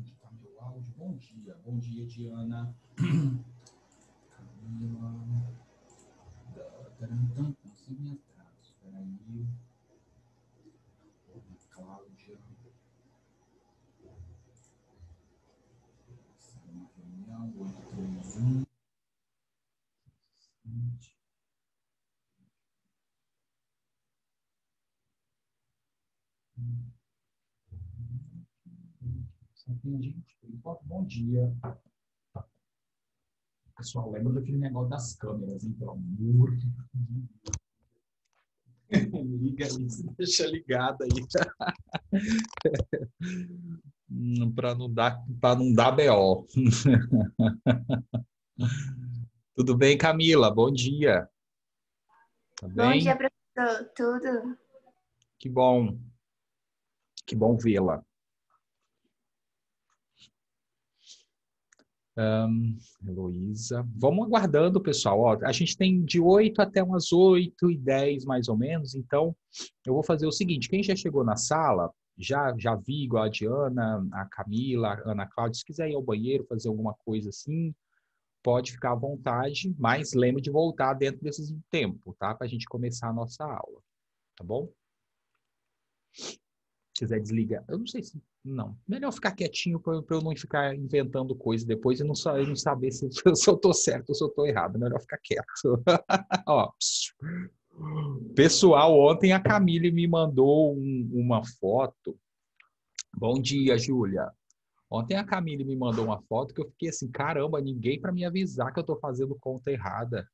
Onde está meu áudio? Bom dia, bom dia, Diana. Entendi. Bom dia. Pessoal, lembra daquele negócio das câmeras, hein? Pelo amor de Deus. Liga, deixa ligada aí. para não dar para não dar BO. Tudo bem, Camila? Bom dia. Tá bom dia, professor. Tudo? Que bom. Que bom vê-la. Um, Heloísa. Vamos aguardando, pessoal. Ó, a gente tem de 8 até umas 8 e 10, mais ou menos. Então, eu vou fazer o seguinte: quem já chegou na sala, já, já vi, igual a Diana, a Camila, a Ana Cláudia, se quiser ir ao banheiro, fazer alguma coisa assim, pode ficar à vontade, mas lembre de voltar dentro desse tempo, tá? Para a gente começar a nossa aula. Tá bom? quiser desligar. Eu não sei se. Não. Melhor ficar quietinho para eu não ficar inventando coisa depois e não, e não saber se, se eu tô certo ou se eu tô errado. Melhor ficar quieto. Ó. Pessoal, ontem a Camille me mandou um, uma foto. Bom dia, Júlia. Ontem a Camille me mandou uma foto que eu fiquei assim, caramba, ninguém para me avisar que eu tô fazendo conta errada.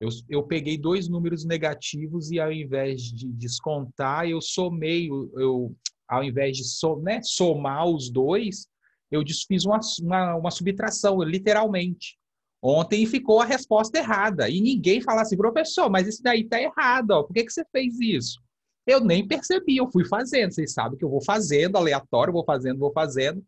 Eu, eu, peguei dois números negativos e ao invés de descontar, eu somei, eu, eu ao invés de so, né, somar os dois, eu fiz uma, uma, uma, subtração, literalmente. Ontem ficou a resposta errada. E ninguém fala assim, professor, mas isso daí tá errado, ó. por que, que você fez isso? Eu nem percebi, eu fui fazendo. Vocês sabem que eu vou fazendo, aleatório, vou fazendo, vou fazendo.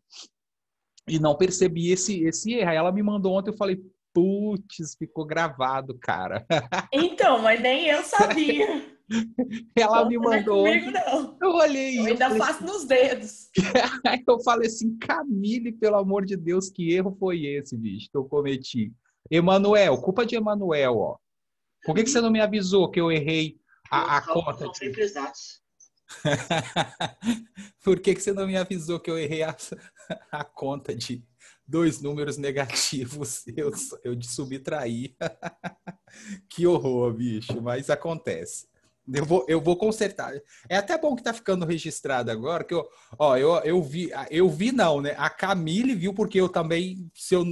E não percebi esse, esse erro. Aí ela me mandou ontem, eu falei, putz, ficou gravado, cara. Então, mas nem eu sabia. Ela me mandou. Não é comigo, não. Eu olhei. Eu ainda faço assim nos dedos. eu falei assim, Camille, pelo amor de Deus, que erro foi esse, bicho, que eu cometi? Emanuel, culpa de Emanuel, ó. Por que, que você não me avisou que eu errei a, a conta? Por que, que você não me avisou que eu errei a, a conta de dois números negativos? Eu, eu de subtrair. que horror, bicho, mas acontece. Eu vou, eu vou consertar. É até bom que tá ficando registrado agora, que eu, ó, eu, eu vi, eu vi não, né? A Camille viu porque eu também, se eu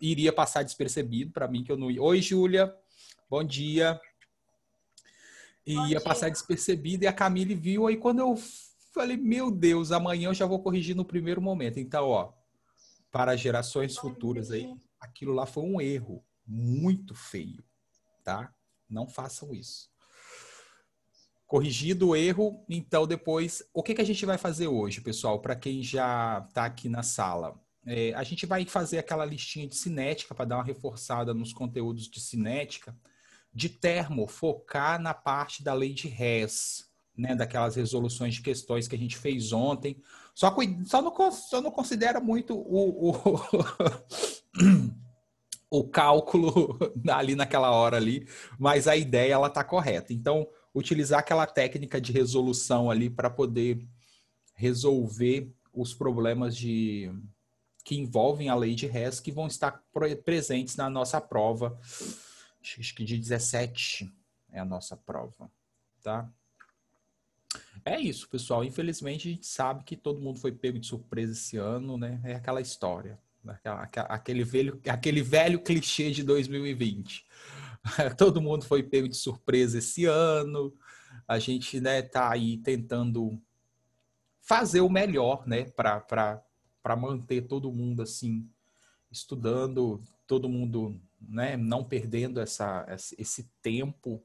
iria passar despercebido para mim que eu não ia. Oi, Júlia. Bom dia. E ia passar despercebido e a Camille viu aí quando eu falei, meu Deus, amanhã eu já vou corrigir no primeiro momento. Então, ó, para gerações futuras aí, aquilo lá foi um erro muito feio, tá? Não façam isso corrigido o erro, então depois, o que, que a gente vai fazer hoje, pessoal, para quem já está aqui na sala? É, a gente vai fazer aquela listinha de cinética para dar uma reforçada nos conteúdos de cinética, de termo, focar na parte da lei de res, né, daquelas resoluções de questões que a gente fez ontem. Só, só, não, só não considera muito o, o, o cálculo ali naquela hora ali, mas a ideia ela está correta. Então, utilizar aquela técnica de resolução ali para poder resolver os problemas de que envolvem a lei de res que vão estar presentes na nossa prova. Acho que de 17 é a nossa prova, tá? É isso, pessoal. Infelizmente, a gente sabe que todo mundo foi pego de surpresa esse ano, né? É aquela história, né? aquela, aquele, velho, aquele velho clichê de 2020. todo mundo foi pego de surpresa esse ano. A gente né, tá aí tentando fazer o melhor, né, para manter todo mundo assim estudando, todo mundo, né, não perdendo essa, esse tempo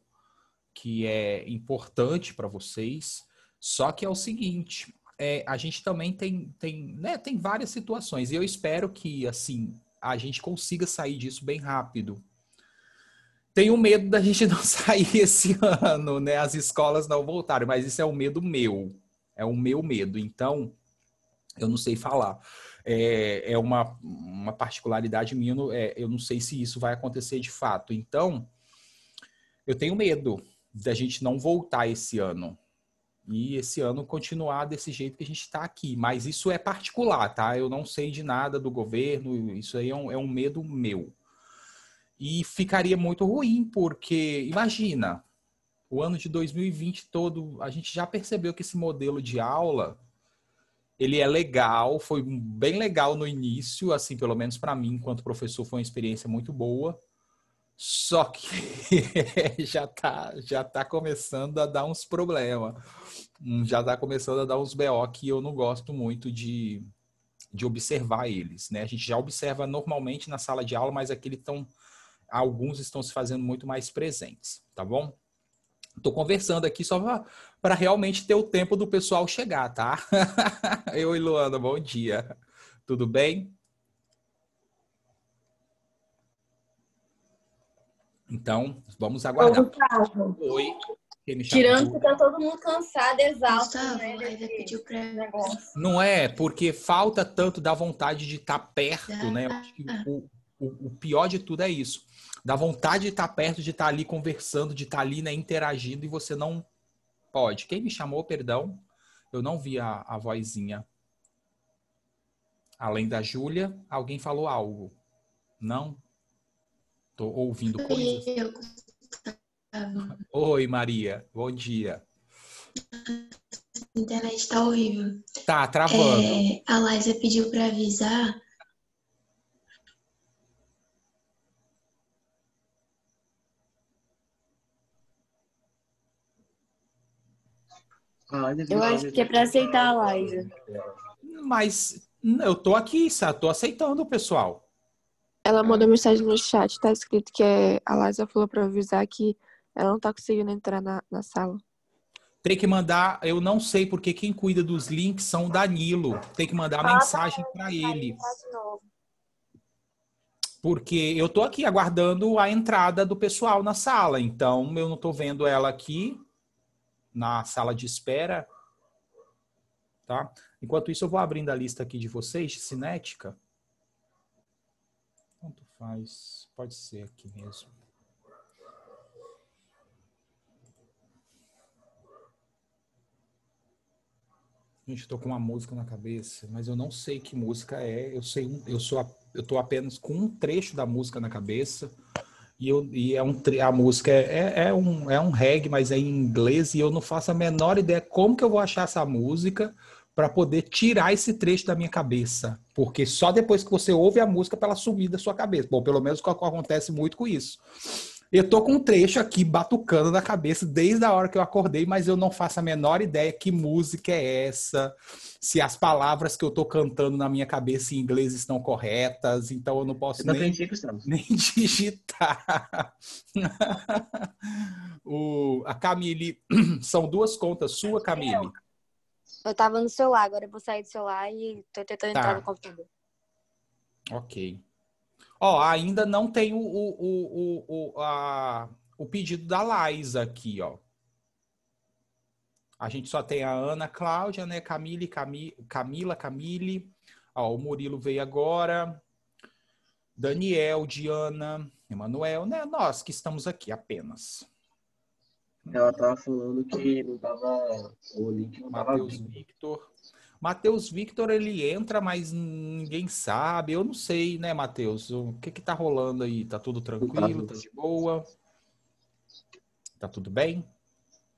que é importante para vocês. Só que é o seguinte, é, a gente também tem, tem, né, tem várias situações e eu espero que assim a gente consiga sair disso bem rápido tenho medo da gente não sair esse ano, né? As escolas não voltarem, mas isso é um medo meu. É o um meu medo. Então, eu não sei falar. É, é uma, uma particularidade minha, é, eu não sei se isso vai acontecer de fato. Então, eu tenho medo da gente não voltar esse ano. E esse ano continuar desse jeito que a gente está aqui. Mas isso é particular, tá? Eu não sei de nada do governo, isso aí é um, é um medo meu. E ficaria muito ruim, porque imagina, o ano de 2020 todo, a gente já percebeu que esse modelo de aula ele é legal, foi bem legal no início, assim, pelo menos para mim, enquanto professor, foi uma experiência muito boa. Só que já tá, já tá começando a dar uns problemas. Hum, já tá começando a dar uns BO que eu não gosto muito de, de observar eles, né? A gente já observa normalmente na sala de aula, mas aqui eles estão alguns estão se fazendo muito mais presentes, tá bom? Estou conversando aqui só para realmente ter o tempo do pessoal chegar, tá? Eu e Luana, bom dia. Tudo bem? Então, vamos aguardar. Oi. Tirando que tá todo mundo cansado, exausto, né? pra... Não é, porque falta tanto da vontade de estar tá perto, né? Ah. O, o, o pior de tudo é isso dá vontade de estar perto, de estar ali conversando, de estar ali, né, interagindo, e você não pode. Quem me chamou, perdão, eu não vi a, a vozinha. Além da Júlia, alguém falou algo. Não? Tô ouvindo Oi, coisas. Eu, Oi, Maria. Bom dia. A internet está horrível. Tá, travando. É, a Liza pediu para avisar Ah, eu acho que é para aceitar a Laísa. Mas eu tô aqui, sabe? Tô aceitando o pessoal. Ela mandou mensagem no chat, tá escrito que é, a Laísa falou para avisar que ela não tá conseguindo entrar na, na sala. Tem que mandar, eu não sei porque quem cuida dos links são o Danilo. Tem que mandar ah, mensagem tá, para ele. Tá porque eu tô aqui aguardando a entrada do pessoal na sala, então eu não tô vendo ela aqui na sala de espera. Tá? Enquanto isso, eu vou abrindo a lista aqui de vocês, de cinética. Quanto faz, pode ser aqui mesmo. Gente, eu tô com uma música na cabeça, mas eu não sei que música é. Eu sei, eu sou, eu tô apenas com um trecho da música na cabeça. E, eu, e é um, a música é, é, é, um, é um reggae, mas é em inglês, e eu não faço a menor ideia como que eu vou achar essa música para poder tirar esse trecho da minha cabeça. Porque só depois que você ouve a música para ela sumir da sua cabeça. Bom, pelo menos acontece muito com isso. Eu tô com um trecho aqui batucando na cabeça desde a hora que eu acordei, mas eu não faço a menor ideia que música é essa, se as palavras que eu tô cantando na minha cabeça em inglês estão corretas, então eu não posso eu nem, nem, digitar. o, a Camille, são duas contas sua, Camille. Eu tava no celular, agora eu vou sair do celular e tô tentando tá. entrar no computador. Ok. Ó, ainda não tem o, o, o, o, a, o pedido da Laís aqui, ó. A gente só tem a Ana Cláudia, né? Camille, Cami, Camila, Camille. Ó, o Murilo veio agora. Daniel, Diana, Emanuel, né? Nós que estamos aqui apenas. Ela tava falando que não tava. O link não Mateus Victor. Matheus Victor, ele entra, mas ninguém sabe. Eu não sei, né, Matheus? O que que tá rolando aí? Tá tudo tranquilo? Tá de boa? Tá tudo bem?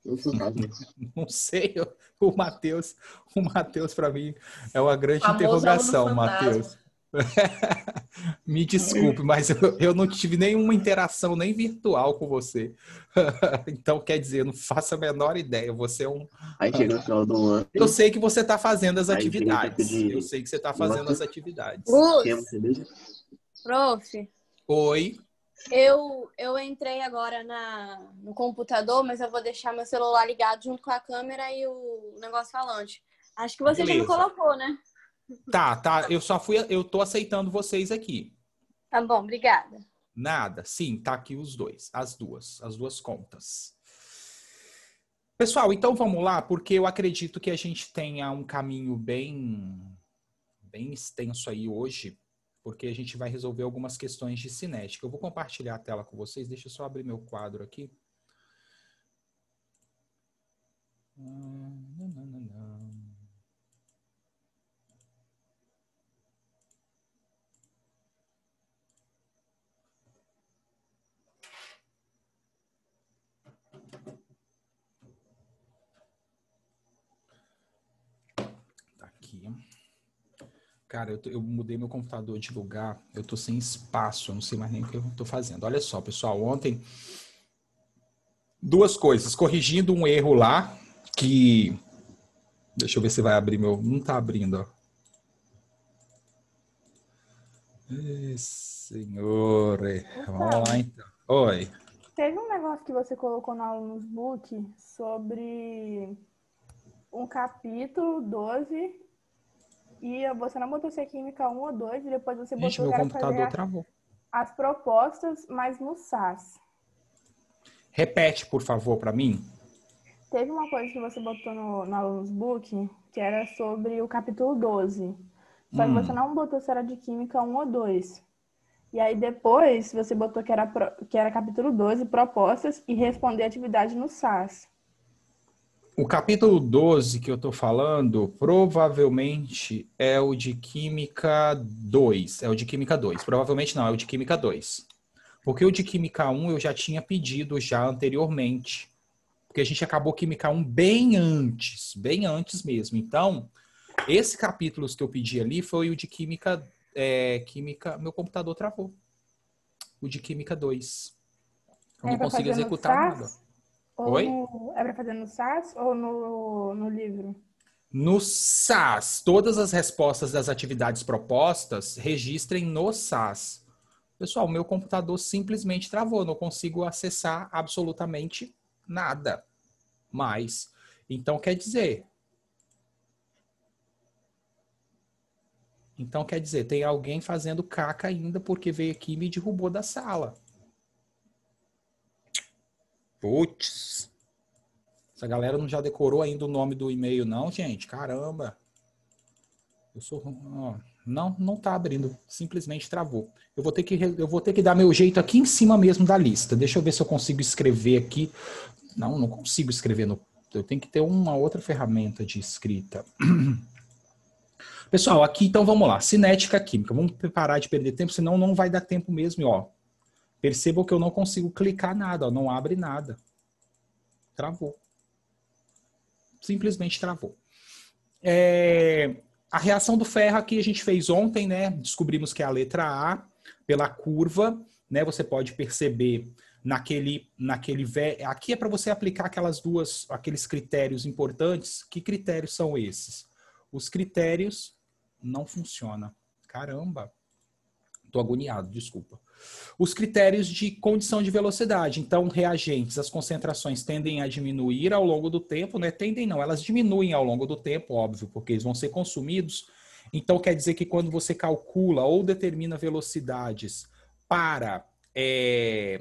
Não sei, o Matheus, o Matheus para mim é uma grande interrogação, Matheus. Me desculpe, mas eu, eu, não tive nenhuma interação nem virtual com você. então, quer dizer, não faço a menor ideia. Você é um. Aí chega no final do ano. Eu sei que você está fazendo as atividades. Eu sei que você está fazendo as atividades. Prof. Oi. Eu, eu entrei agora na, no computador, mas eu vou deixar meu celular ligado junto com a câmera e o negócio falante. Acho que você Beleza. já me colocou, né? Tá, tá. Eu só fui. Eu tô aceitando vocês aqui. Tá bom, obrigada. Nada. Sim, tá aqui os dois. As duas. As duas contas. Pessoal, então vamos lá, porque eu acredito que a gente tenha um caminho bem, bem extenso aí hoje, porque a gente vai resolver algumas questões de cinética. Eu vou compartilhar a tela com vocês. Deixa eu só abrir meu quadro aqui. Hum. Cara, eu, tô, eu, mudei meu computador de lugar, eu tô sem espaço, eu não sei mais nem o que eu tô fazendo. Olha só, pessoal, ontem. Duas coisas. Corrigindo um erro lá, que. Deixa eu ver se vai abrir meu. Não tá abrindo, ó. Senhor. Vamos lá então. Oi. Teve um negócio que você colocou na Alumnus Book sobre um capítulo 12 e você não botou se é química 1 ou 2 e depois você botou Gente, meu computador travou. As propostas, mas no SAS. Repete, por favor, para mim. Teve uma coisa que você botou no, no Alunos Book, que era sobre o capítulo 12. Só hum. que você não botou se era de química 1 ou 2. E aí depois você botou que era, que era capítulo 12, propostas, e responder atividade no SAS. O capítulo 12 que eu estou falando provavelmente é o de Química 2. É o de Química 2. Provavelmente não, é o de Química 2. Porque o de Química 1 eu já tinha pedido já anteriormente. Porque a gente acabou Química 1 bem antes, bem antes mesmo. Então, esse capítulo que eu pedi ali foi o de Química. É, química. Meu computador travou. O de Química 2. Eu é, não tá consigo executar nada. Ou Oi? No... é para fazer no SAS ou no, no livro? No SAS. Todas as respostas das atividades propostas registrem no SAS. Pessoal, meu computador simplesmente travou, não consigo acessar absolutamente nada mais. Então quer dizer. Então quer dizer, tem alguém fazendo caca ainda porque veio aqui e me derrubou da sala. Putz. Essa galera não já decorou ainda o nome do e-mail, não, gente? Caramba. Eu sou. Não, não tá abrindo. Simplesmente travou. Eu vou ter que, eu vou ter que dar meu jeito aqui em cima mesmo da lista. Deixa eu ver se eu consigo escrever aqui. Não, não consigo escrever no. Eu tenho que ter uma outra ferramenta de escrita. Pessoal, aqui então vamos lá. Cinética química. Vamos parar de perder tempo, senão não vai dar tempo mesmo. E, ó, Percebam que eu não consigo clicar nada, ó, não abre nada. Travou. Simplesmente travou. É, a reação do ferro aqui a gente fez ontem, né? Descobrimos que é a letra A, pela curva, né? Você pode perceber naquele, naquele aqui é para você aplicar aquelas duas, aqueles critérios importantes. Que critérios são esses? Os critérios não funciona. Caramba. Tô agoniado, desculpa. Os critérios de condição de velocidade. Então, reagentes, as concentrações tendem a diminuir ao longo do tempo, né? Tendem não, elas diminuem ao longo do tempo, óbvio, porque eles vão ser consumidos. Então, quer dizer que quando você calcula ou determina velocidades para é,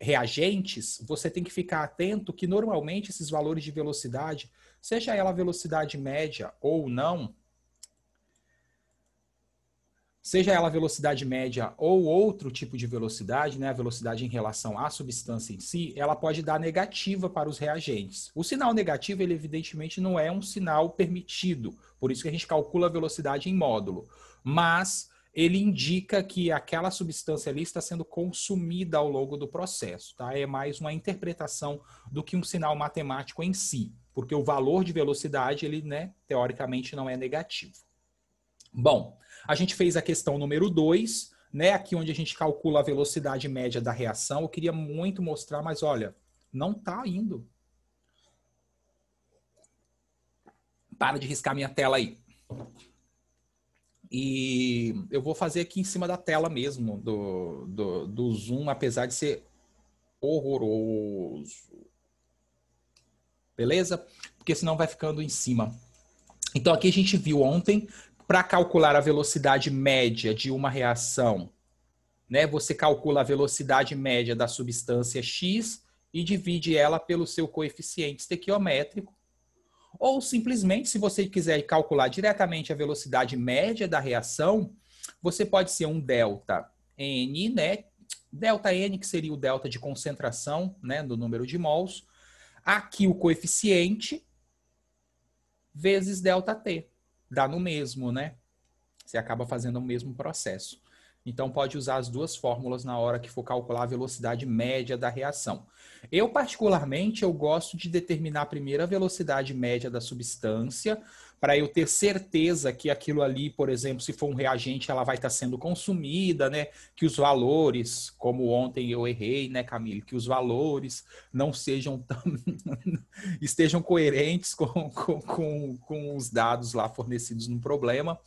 reagentes, você tem que ficar atento que normalmente esses valores de velocidade, seja ela velocidade média ou não, seja ela velocidade média ou outro tipo de velocidade, né, a velocidade em relação à substância em si, ela pode dar negativa para os reagentes. O sinal negativo, ele evidentemente não é um sinal permitido, por isso que a gente calcula a velocidade em módulo, mas ele indica que aquela substância ali está sendo consumida ao longo do processo, tá? É mais uma interpretação do que um sinal matemático em si, porque o valor de velocidade, ele, né, teoricamente não é negativo. Bom, a gente fez a questão número 2, né? Aqui onde a gente calcula a velocidade média da reação. Eu queria muito mostrar, mas olha, não está indo. Para de riscar minha tela aí. E eu vou fazer aqui em cima da tela mesmo, do, do, do Zoom, apesar de ser horroroso. Beleza? Porque senão vai ficando em cima. Então aqui a gente viu ontem para calcular a velocidade média de uma reação, né, você calcula a velocidade média da substância X e divide ela pelo seu coeficiente estequiométrico. Ou simplesmente, se você quiser calcular diretamente a velocidade média da reação, você pode ser um delta N, né? Delta N, que seria o delta de concentração, né, do número de mols. Aqui o coeficiente vezes delta T dá no mesmo, né? Você acaba fazendo o mesmo processo. Então, pode usar as duas fórmulas na hora que for calcular a velocidade média da reação. Eu, particularmente, eu gosto de determinar primeiro a velocidade média da substância para eu ter certeza que aquilo ali, por exemplo, se for um reagente, ela vai estar tá sendo consumida, né? Que os valores, como ontem eu errei, né, Camille, que os valores não sejam tão... estejam coerentes com, com, com, com os dados lá fornecidos no problema.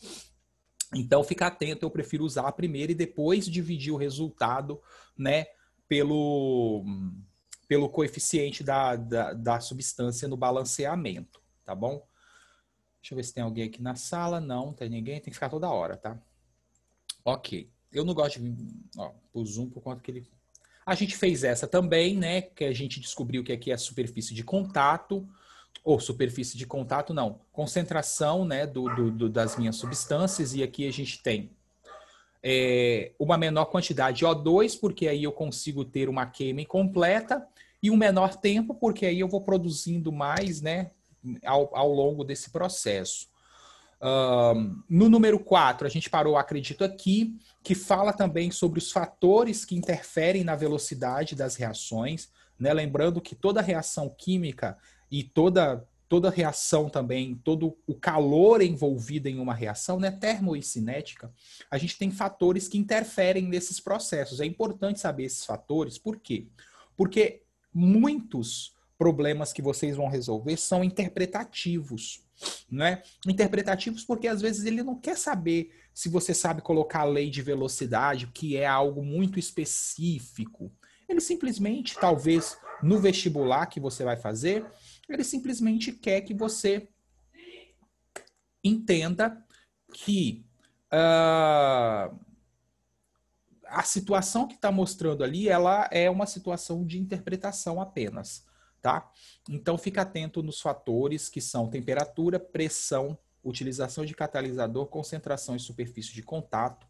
Então, fica atento, eu prefiro usar a primeira e depois dividir o resultado, né, pelo, pelo coeficiente da, da, da substância no balanceamento, tá bom? Deixa eu ver se tem alguém aqui na sala. Não, tem ninguém. Tem que ficar toda hora, tá? Ok. Eu não gosto de ó, o zoom por conta que ele... A gente fez essa também, né? Que a gente descobriu que aqui é a superfície de contato. Ou superfície de contato, não. Concentração, né? Do, do, do das minhas substâncias. E aqui a gente tem é, uma menor quantidade de O2, porque aí eu consigo ter uma queima incompleta. E um menor tempo, porque aí eu vou produzindo mais, né? ao, ao longo desse processo. Um, no número 4, a gente parou, acredito, aqui, que fala também sobre os fatores que interferem na velocidade das reações, né? Lembrando que toda reação química e toda, toda reação também, todo o calor envolvido em uma reação, né? Termo e cinética, a gente tem fatores que interferem nesses processos. É importante saber esses fatores, por quê? Porque muitos problemas que vocês vão resolver são interpretativos, né? Interpretativos porque às vezes ele não quer saber se você sabe colocar a lei de velocidade, que é algo muito específico. Ele simplesmente, talvez no vestibular que você vai fazer, ele simplesmente quer que você entenda que uh, a situação que está mostrando ali, ela é uma situação de interpretação apenas tá? Então fica atento nos fatores que são temperatura, pressão, utilização de catalisador, concentração e superfície de contato,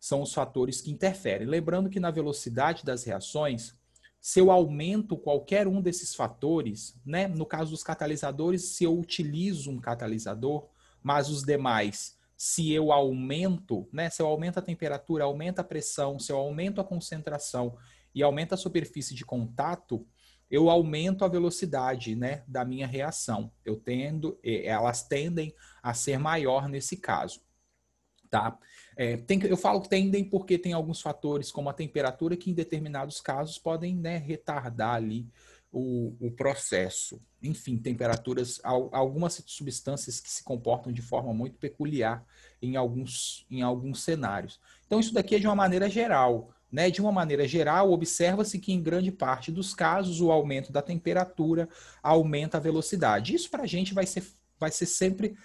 são os fatores que interferem. Lembrando que na velocidade das reações, se eu aumento qualquer um desses fatores, né? No caso dos catalisadores, se eu utilizo um catalisador, mas os demais, se eu aumento, né? Se eu aumento a temperatura, aumenta a pressão, se eu aumento a concentração e aumenta a superfície de contato, eu aumento a velocidade né, da minha reação. Eu tendo, eh, elas tendem a ser maior nesse caso. Tá? É, tem, eu falo tendem porque tem alguns fatores, como a temperatura, que em determinados casos podem né, retardar ali o, o, processo. Enfim, temperaturas, algumas substâncias que se comportam de forma muito peculiar em alguns, em alguns cenários. Então, isso daqui é de uma maneira geral. Né? De uma maneira geral, observa-se que em grande parte dos casos o aumento da temperatura aumenta a velocidade. Isso para a gente vai ser, vai ser sempre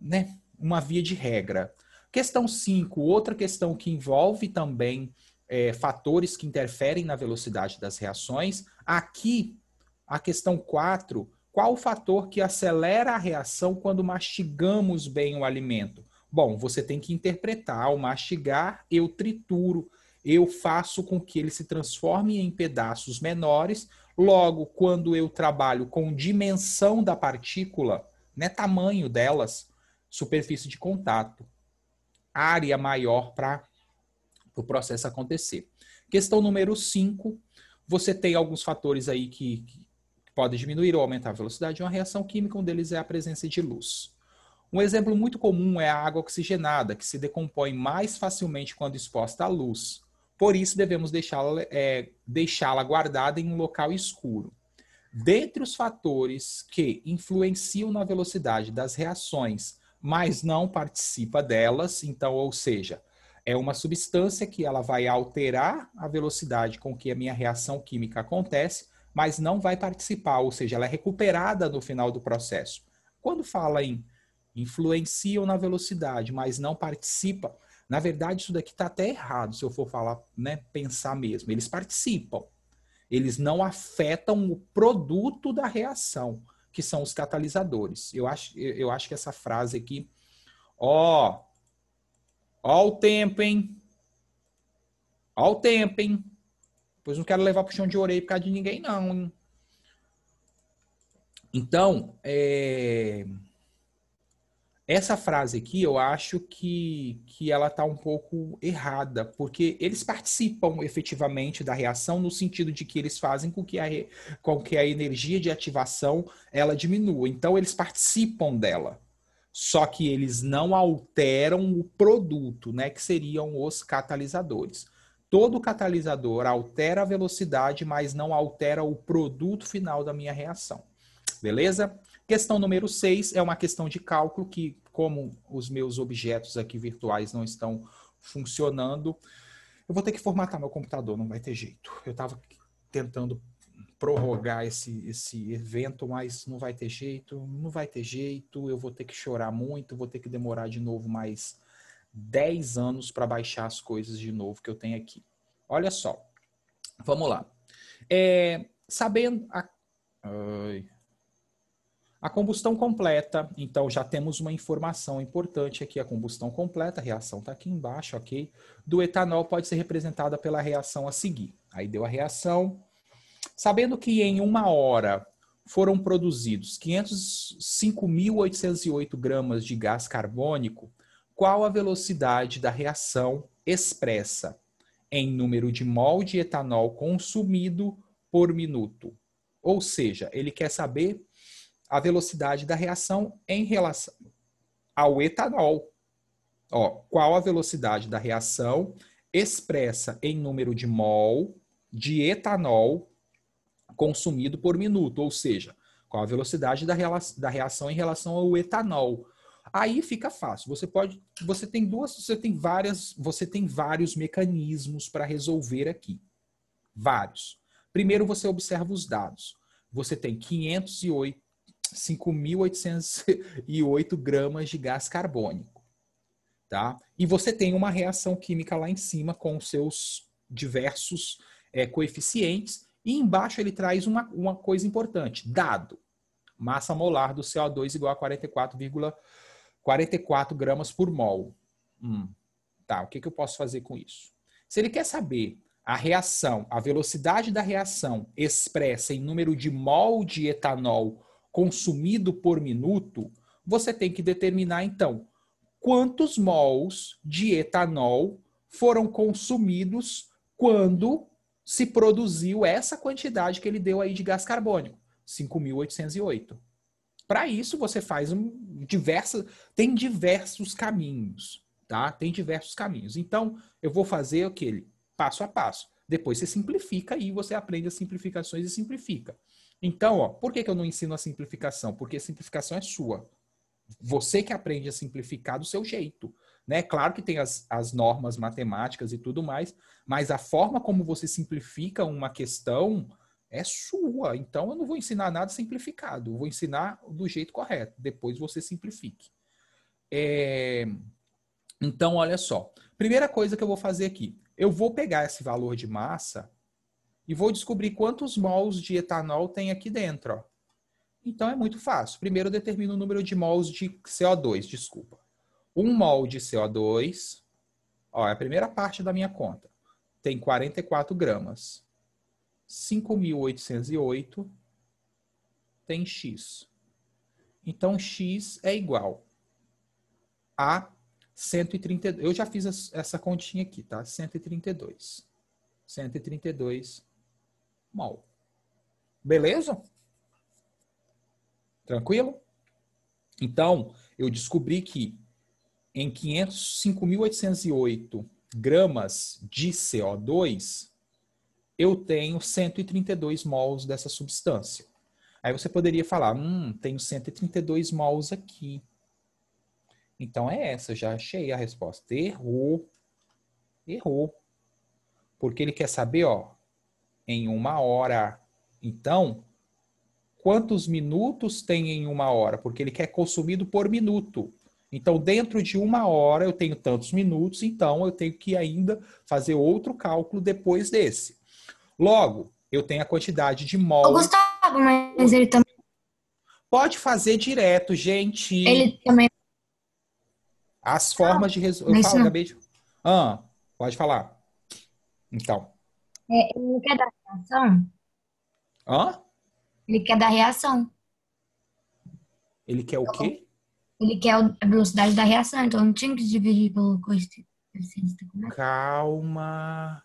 né, uma via de regra. Questão 5, outra questão que envolve também é, fatores que interferem na velocidade das reações. Aqui, a questão 4, qual o fator que acelera a reação quando mastigamos bem o alimento? Bom, você tem que interpretar. Ao mastigar, eu trituro eu faço com que ele se transforme em pedaços menores. Logo, quando eu trabalho com dimensão da partícula, né, tamanho delas, superfície de contato, área maior para o pro processo acontecer. Questão número 5, você tem alguns fatores aí que, que podem diminuir ou aumentar a velocidade de uma reação química, um deles é a presença de luz. Um exemplo muito comum é a água oxigenada, que se decompõe mais facilmente quando exposta à luz. Por isso, devemos deixá-la é, deixá guardada em um local escuro. Dentre os fatores que influenciam na velocidade das reações, mas não participa delas, então, ou seja, é uma substância que ela vai alterar a velocidade com que a minha reação química acontece, mas não vai participar, ou seja, ela é recuperada no final do processo. Quando fala em influenciam na velocidade, mas não participa, na verdade, isso daqui está até errado, se eu for falar, né, pensar mesmo. Eles participam. Eles não afetam o produto da reação, que são os catalisadores. Eu acho, eu acho que essa frase aqui, ó, ó o tempo, hein? Ó o tempo, hein? Pois não quero levar puxão de orelha por causa de ninguém, não, hein? Então, é... Essa frase aqui, eu acho que, que ela está um pouco errada, porque eles participam efetivamente da reação no sentido de que eles fazem com que a, com que a energia de ativação ela diminua. Então, eles participam dela. Só que eles não alteram o produto, né, que seriam os catalisadores. Todo catalisador altera a velocidade, mas não altera o produto final da minha reação. Beleza? Questão número 6 é uma questão de cálculo que como os meus objetos aqui virtuais não estão funcionando, eu vou ter que formatar meu computador, não vai ter jeito. Eu estava tentando prorrogar esse, esse evento, mas não vai ter jeito, não vai ter jeito, eu vou ter que chorar muito, vou ter que demorar de novo mais 10 anos para baixar as coisas de novo que eu tenho aqui. Olha só, vamos lá. É, sabendo. A... Ai, a combustão completa, então já temos uma informação importante aqui, a combustão completa, a reação está aqui embaixo, ok? Do etanol pode ser representada pela reação a seguir. Aí deu a reação. Sabendo que em uma hora foram produzidos 505.808 gramas de gás carbônico, qual a velocidade da reação expressa em número de mol de etanol consumido por minuto? Ou seja, ele quer saber a velocidade da reação em relação ao etanol. Ó, qual a velocidade da reação expressa em número de mol de etanol consumido por minuto, ou seja, qual a velocidade da, da reação em relação ao etanol. Aí fica fácil. Você pode, você tem duas, você tem várias, você tem vários mecanismos para resolver aqui. Vários. Primeiro você observa os dados. Você tem 508 5.808 gramas de gás carbônico. Tá? E você tem uma reação química lá em cima com seus diversos é, coeficientes, e embaixo ele traz uma, uma coisa importante: dado. Massa molar do CO2 igual a 44,44 44 gramas por mol. Hum, tá, o que, que eu posso fazer com isso? Se ele quer saber a reação, a velocidade da reação expressa em número de mol de etanol consumido por minuto, você tem que determinar então quantos mols de etanol foram consumidos quando se produziu essa quantidade que ele deu aí de gás carbônico, 5.808. Para isso você faz um diversas, tem diversos caminhos, tá? Tem diversos caminhos. Então eu vou fazer aquele passo a passo. Depois você simplifica e você aprende as simplificações e simplifica. Então, ó, por que, que eu não ensino a simplificação? Porque a simplificação é sua. Você que aprende a simplificar do seu jeito. Né? Claro que tem as, as normas matemáticas e tudo mais, mas a forma como você simplifica uma questão é sua. Então, eu não vou ensinar nada simplificado. vou ensinar do jeito correto. Depois você simplifique. É... Então, olha só. Primeira coisa que eu vou fazer aqui. Eu vou pegar esse valor de massa e vou descobrir quantos mols de etanol tem aqui dentro. Ó. Então é muito fácil. Primeiro eu determino o número de mols de CO2, desculpa. um mol de CO2, ó, é a primeira parte da minha conta, tem 44 gramas. 5.808 tem X. Então X é igual a 132. Eu já fiz essa continha aqui, tá? 132. 132 mal. Beleza? Tranquilo? Então, eu descobri que em 5.808 gramas de CO2, eu tenho 132 mols dessa substância. Aí você poderia falar, hum, tenho 132 mols aqui. Então é essa, já achei a resposta. Errou. Errou. Porque ele quer saber, ó, em uma hora. Então, quantos minutos tem em uma hora? Porque ele quer consumido por minuto. Então, dentro de uma hora eu tenho tantos minutos, então eu tenho que ainda fazer outro cálculo depois desse. Logo, eu tenho a quantidade de mol. Gustavo, mas ele também. Pode fazer direto, gente. Ele também. As formas ah, de resolver. Eu falo, acabei de... Ah, pode falar. Então. É, ele quer dar reação? Hã? Ele quer dar reação. Ele quer o quê? Ele quer a velocidade da reação, então não tinha que dividir pelo coeficiente. Tá Calma.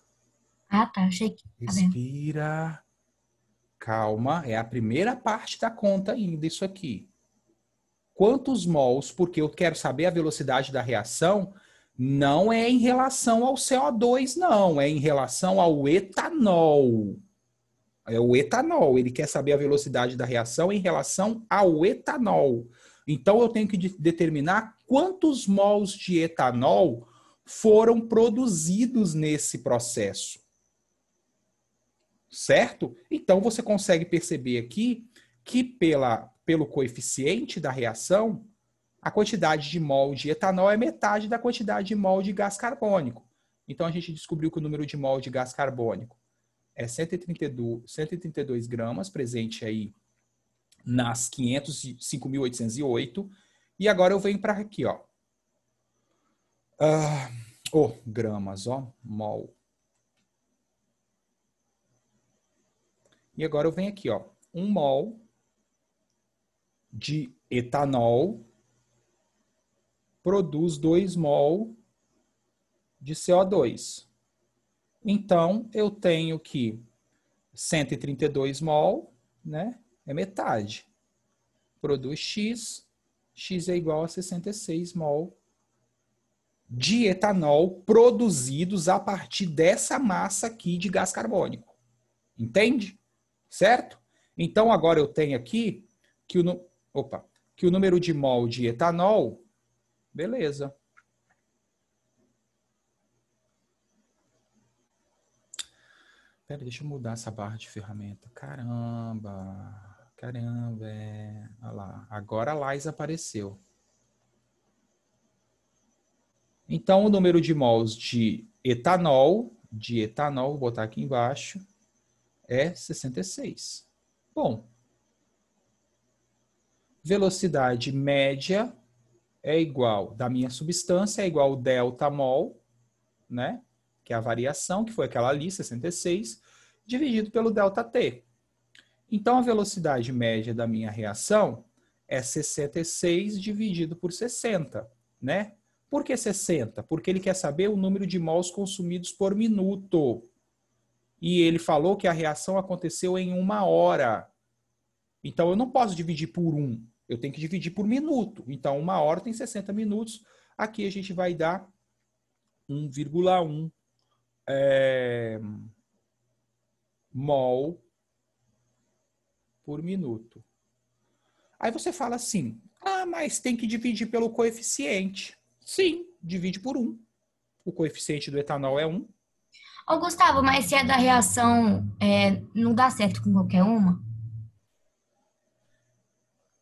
Ah, tá. Achei que. Tá Respira. Calma. É a primeira parte da conta ainda, isso aqui. Quantos mols? Porque eu quero saber a velocidade da reação não é em relação ao CO2, não, é em relação ao etanol. É o etanol, ele quer saber a velocidade da reação em relação ao etanol. Então eu tenho que de determinar quantos mols de etanol foram produzidos nesse processo. Certo? Então você consegue perceber aqui que pela, pelo coeficiente da reação, a quantidade de mol de etanol é metade da quantidade de mol de gás carbônico. Então a gente descobriu que o número de mol de gás carbônico é 132, 132 gramas, presente aí nas 505.808. E agora eu venho para aqui, ó. Ah, oh, gramas, ó, mol. E agora eu venho aqui, ó, um mol de etanol produz 2 mol de CO2. Então, eu tenho que 132 mol, né? É metade. Produz X, X é igual a 66 mol de etanol produzidos a partir dessa massa aqui de gás carbônico. Entende? Certo? Então, agora eu tenho aqui que o, opa, que o número de mol de etanol Beleza. Pera, deixa eu mudar essa barra de ferramenta. Caramba! Caramba, é. Olha lá. Agora a Lais apareceu. Então, o número de mols de etanol, de etanol, vou botar aqui embaixo, é 66. Bom, velocidade média é igual da minha substância é igual delta mol, né? Que é a variação, que foi aquela ali, 66, dividido pelo delta T. Então, a velocidade média da minha reação é 66 dividido por 60, né? Por que 60? Porque ele quer saber o número de mols consumidos por minuto. E ele falou que a reação aconteceu em uma hora. Então, eu não posso dividir por um, eu tenho que dividir por minuto. Então, uma hora tem 60 minutos. Aqui a gente vai dar 1,1 é, mol por minuto. Aí você fala assim: ah, mas tem que dividir pelo coeficiente. Sim, divide por 1. O coeficiente do etanol é 1. Ô, Gustavo, mas se é da reação, é, não dá certo com qualquer uma?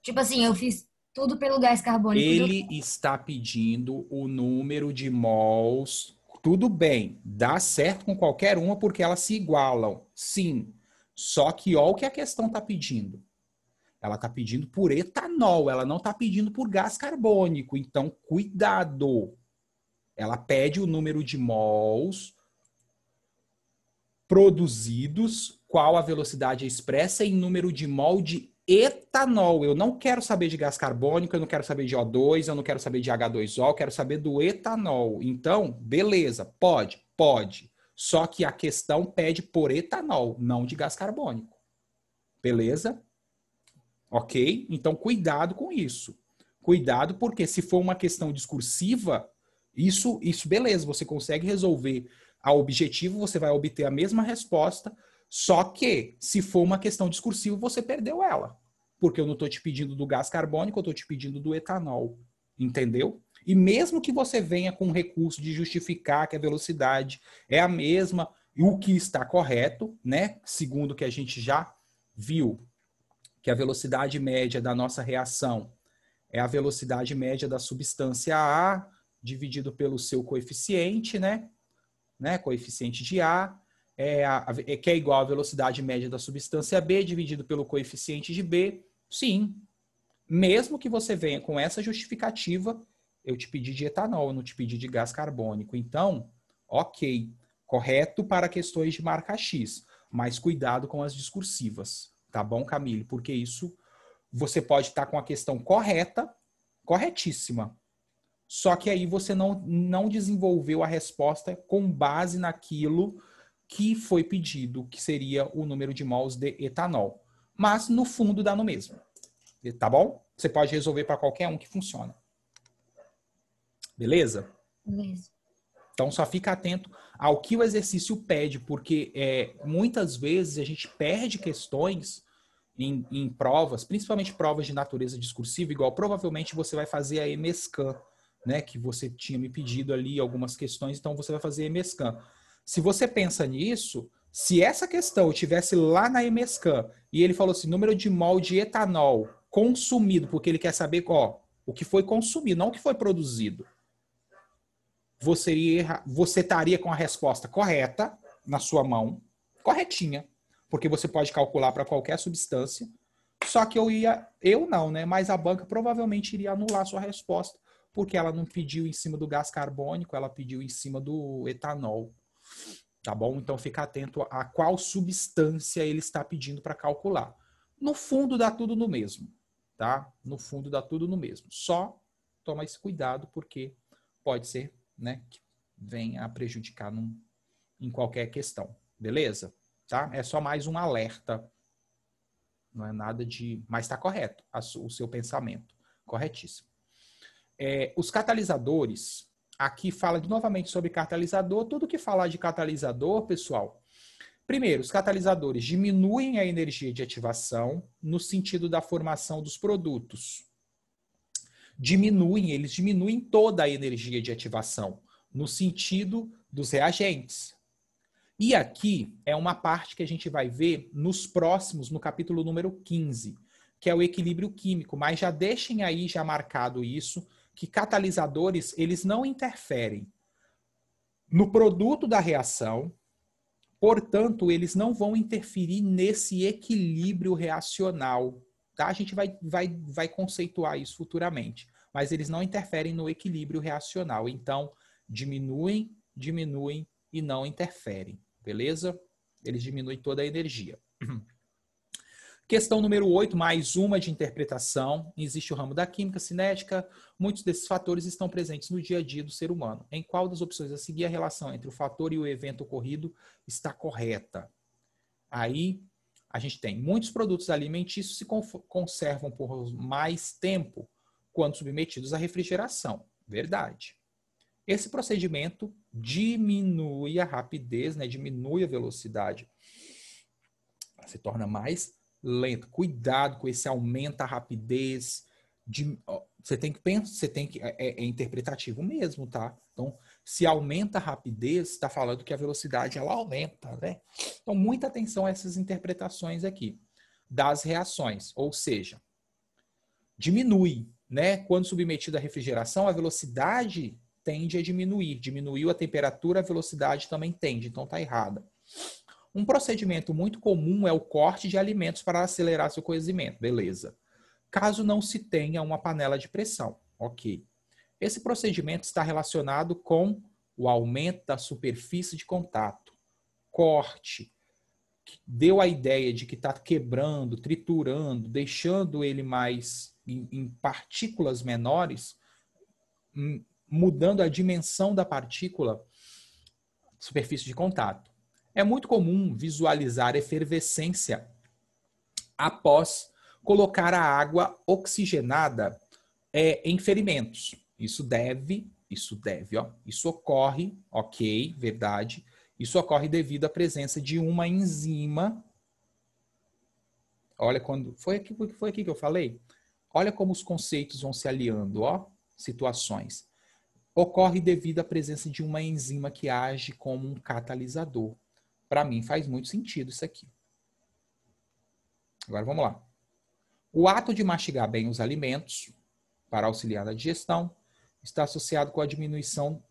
Tipo assim, eu fiz tudo pelo gás carbônico. Ele do... está pedindo o número de mols. Tudo bem, dá certo com qualquer uma porque elas se igualam. Sim. Só que olha o que a questão está pedindo. Ela está pedindo por etanol, ela não está pedindo por gás carbônico. Então, cuidado. Ela pede o número de mols produzidos, qual a velocidade expressa em número de mol de etanol. Eu não quero saber de gás carbônico, eu não quero saber de O2, eu não quero saber de H2O, eu quero saber do etanol. Então, beleza, pode, pode. Só que a questão pede por etanol, não de gás carbônico. Beleza? Ok? Então, cuidado com isso. Cuidado, porque se for uma questão discursiva, isso, isso beleza, você consegue resolver a objetivo, você vai obter a mesma resposta, só que, se for uma questão discursiva, você perdeu ela. Porque eu não estou te pedindo do gás carbônico, eu estou te pedindo do etanol. Entendeu? E mesmo que você venha com o recurso de justificar que a velocidade é a mesma, o que está correto, né? Segundo o que a gente já viu, que a velocidade média da nossa reação é a velocidade média da substância A dividido pelo seu coeficiente, né? né? Coeficiente de A é, a, é, que é igual à velocidade média da substância B dividido pelo coeficiente de B? Sim. Mesmo que você venha com essa justificativa, eu te pedi de etanol, não te pedi de gás carbônico. Então, ok, correto para questões de marca X, mas cuidado com as discursivas, tá bom, Camille? Porque isso você pode estar tá com a questão correta, corretíssima, só que aí você não, não desenvolveu a resposta com base naquilo que foi pedido, que seria o número de mols de etanol. Mas no fundo dá no mesmo. Tá bom? Você pode resolver para qualquer um que funciona. Beleza? Beleza. Então só fica atento ao que o exercício pede, porque é, muitas vezes a gente perde questões em, em, provas, principalmente provas de natureza discursiva, igual provavelmente você vai fazer a EMESCAN, né? Que você tinha me pedido ali algumas questões, então você vai fazer a EMESCAN. Se você pensa nisso, se essa questão tivesse lá na Emescan e ele falou assim, número de mol de etanol consumido, porque ele quer saber ó, o que foi consumido, não o que foi produzido, você, você estaria com a resposta correta na sua mão, corretinha, porque você pode calcular para qualquer substância. Só que eu ia, eu não, né? Mas a banca provavelmente iria anular a sua resposta, porque ela não pediu em cima do gás carbônico, ela pediu em cima do etanol. Tá bom? Então fica atento a qual substância ele está pedindo para calcular. No fundo dá tudo no mesmo, tá? No fundo dá tudo no mesmo. Só toma esse cuidado porque pode ser, né, que venha a prejudicar num, em qualquer questão, beleza? Tá? É só mais um alerta. Não é nada de, mas está correto a, o seu pensamento, corretíssimo. É, os catalisadores aqui fala novamente sobre catalisador. Tudo que falar de catalisador, pessoal, primeiro, os catalisadores diminuem a energia de ativação no sentido da formação dos produtos. Diminuem, eles diminuem toda a energia de ativação no sentido dos reagentes. E aqui é uma parte que a gente vai ver nos próximos, no capítulo número 15, que é o equilíbrio químico, mas já deixem aí já marcado isso que catalisadores eles não interferem no produto da reação, portanto, eles não vão interferir nesse equilíbrio reacional. Tá? A gente vai, vai, vai conceituar isso futuramente, mas eles não interferem no equilíbrio reacional. Então, diminuem, diminuem e não interferem, beleza? Eles diminuem toda a energia. Questão número 8, mais uma de interpretação. Existe o ramo da química cinética. Muitos desses fatores estão presentes no dia a dia do ser humano. Em qual das opções a seguir a relação entre o fator e o evento ocorrido está correta? Aí a gente tem muitos produtos alimentícios se conservam por mais tempo quando submetidos à refrigeração. Verdade. Esse procedimento diminui a rapidez, né? diminui a velocidade. se torna mais lento. Cuidado com esse aumenta a rapidez. De, ó, você tem que pensar, você tem que. É, é, é, interpretativo mesmo, tá? Então, se aumenta a rapidez, está falando que a velocidade ela aumenta, né? Então, muita atenção a essas interpretações aqui das reações, ou seja, diminui, né? Quando submetido à refrigeração, a velocidade tende a diminuir. Diminuiu a temperatura, a velocidade também tende, então tá errada. Um procedimento muito comum é o corte de alimentos para acelerar seu cozimento, beleza. Caso não se tenha uma panela de pressão, ok. Esse procedimento está relacionado com o aumento da superfície de contato, corte, deu a ideia de que está quebrando, triturando, deixando ele mais em, em partículas menores, hum, mudando a dimensão da partícula, superfície de contato. É muito comum visualizar efervescência após colocar a água oxigenada é, em ferimentos. Isso deve, isso deve, ó, isso ocorre, ok, verdade. Isso ocorre devido à presença de uma enzima. Olha quando foi aqui, foi aqui que eu falei. Olha como os conceitos vão se aliando, ó, situações. Ocorre devido à presença de uma enzima que age como um catalisador. Para mim faz muito sentido isso aqui. Agora vamos lá. O ato de mastigar bem os alimentos para auxiliar na digestão está associado com a diminuição,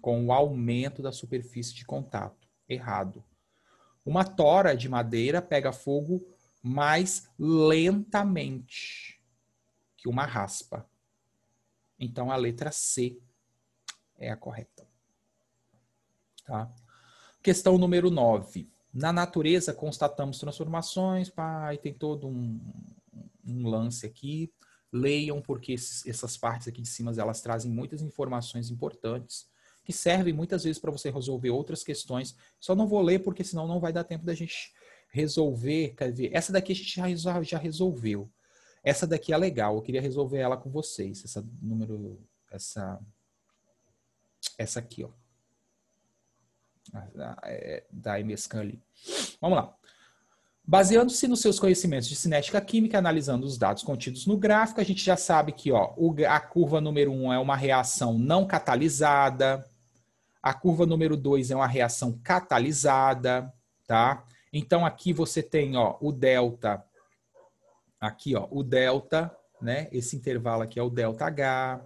com o aumento da superfície de contato. Errado. Uma tora de madeira pega fogo mais lentamente que uma raspa. Então a letra C é a correta. Tá? Questão número 9. Na natureza constatamos transformações, pai, tem todo um, um lance aqui. Leiam, porque esses, essas partes aqui de cima elas trazem muitas informações importantes que servem muitas vezes para você resolver outras questões. Só não vou ler porque senão não vai dar tempo da gente resolver. Quer ver? Essa daqui a gente já, já resolveu. Essa daqui é legal, eu queria resolver ela com vocês. Essa número. Essa. Essa aqui, ó da Emescan ali. Vamos lá. Baseando-se nos seus conhecimentos de cinética química, analisando os dados contidos no gráfico, a gente já sabe que ó, a curva número 1 um é uma reação não catalisada, a curva número 2 é uma reação catalisada, tá? Então aqui você tem ó, o delta, aqui ó, o delta, né? Esse intervalo aqui é o delta H,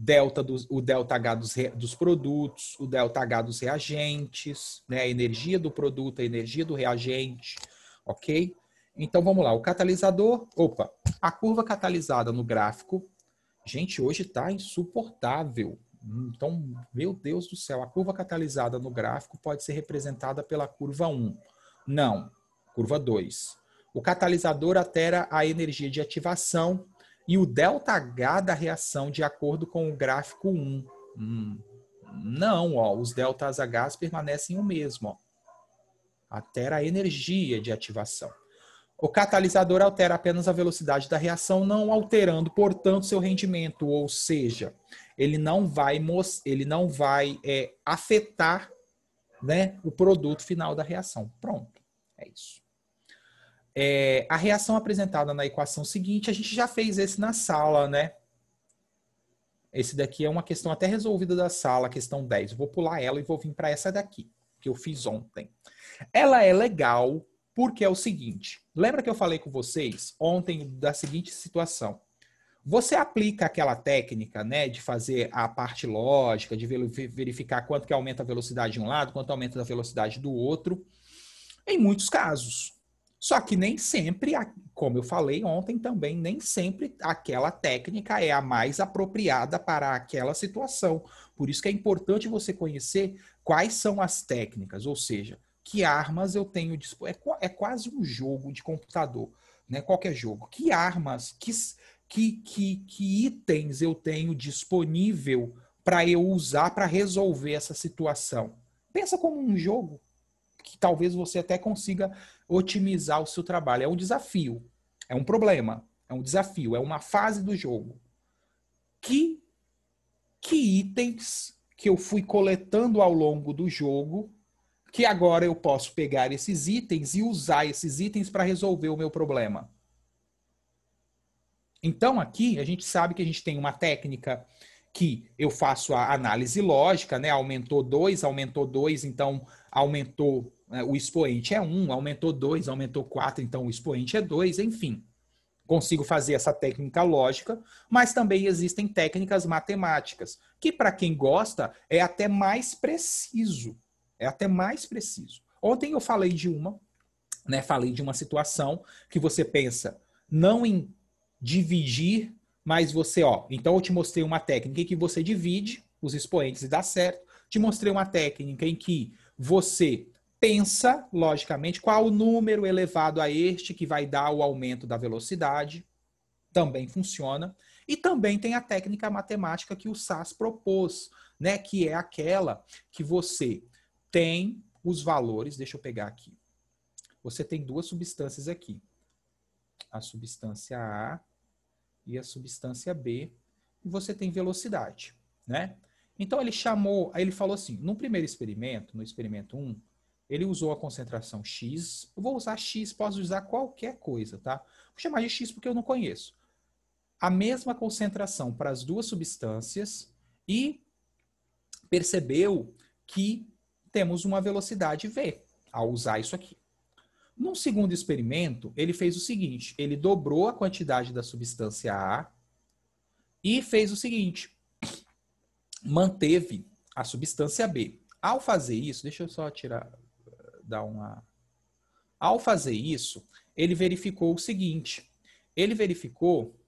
delta dos, o delta H dos, dos produtos, o delta H dos reagentes, né? a energia do produto, a energia do reagente, ok? Então vamos lá, o catalisador, opa, a curva catalisada no gráfico, gente, hoje está insuportável. Então, meu Deus do céu, a curva catalisada no gráfico pode ser representada pela curva 1. Não, curva 2. O catalisador altera a energia de ativação e o ΔH da reação de acordo com o gráfico 1. Hum, não, ó, os deltas H permanecem o mesmo. Ó. Altera a energia de ativação. O catalisador altera apenas a velocidade da reação, não alterando, portanto, seu rendimento, ou seja, ele não vai, ele não vai é, afetar né, o produto final da reação. Pronto, é isso. É, a reação apresentada na equação seguinte, a gente já fez esse na sala, né? Esse daqui é uma questão até resolvida da sala, questão 10. vou pular ela e vou vir para essa daqui, que eu fiz ontem. Ela é legal porque é o seguinte: lembra que eu falei com vocês ontem da seguinte situação? Você aplica aquela técnica, né, de fazer a parte lógica, de verificar quanto que aumenta a velocidade de um lado, quanto aumenta a velocidade do outro, em muitos casos. Só que nem sempre, como eu falei ontem também, nem sempre aquela técnica é a mais apropriada para aquela situação. Por isso que é importante você conhecer quais são as técnicas, ou seja, que armas eu tenho disponível. É, é, quase um jogo de computador, né? Qualquer jogo. Que armas, que, que, que, que itens eu tenho disponível para eu usar para resolver essa situação? Pensa como um jogo que talvez você até consiga otimizar o seu trabalho. É um desafio, é um problema, é um desafio, é uma fase do jogo. Que, que itens que eu fui coletando ao longo do jogo que agora eu posso pegar esses itens e usar esses itens para resolver o meu problema. Então aqui a gente sabe que a gente tem uma técnica que eu faço a análise lógica, né? Aumentou 2, aumentou 2, então aumentou né? o expoente é 1, um, aumentou 2, aumentou 4, então o expoente é 2, enfim. Consigo fazer essa técnica lógica, mas também existem técnicas matemáticas, que para quem gosta é até mais preciso. É até mais preciso. Ontem eu falei de uma, né? Falei de uma situação que você pensa não em dividir mas você, ó, então eu te mostrei uma técnica em que você divide os expoentes e dá certo. Te mostrei uma técnica em que você pensa, logicamente, qual o número elevado a este que vai dar o aumento da velocidade. Também funciona. E também tem a técnica matemática que o SAS propôs, né? Que é aquela que você tem os valores. Deixa eu pegar aqui. Você tem duas substâncias aqui. A substância A e a substância B, e você tem velocidade, né? Então ele chamou, aí ele falou assim, no primeiro experimento, no experimento 1, ele usou a concentração X, eu vou usar X, posso usar qualquer coisa, tá? Vou chamar de X porque eu não conheço. A mesma concentração para as duas substâncias e percebeu que temos uma velocidade V ao usar isso aqui. Num segundo experimento, ele fez o seguinte: ele dobrou a quantidade da substância A e fez o seguinte: manteve a substância B. Ao fazer isso, deixa eu só tirar, dar uma. Ao fazer isso, ele verificou o seguinte: ele verificou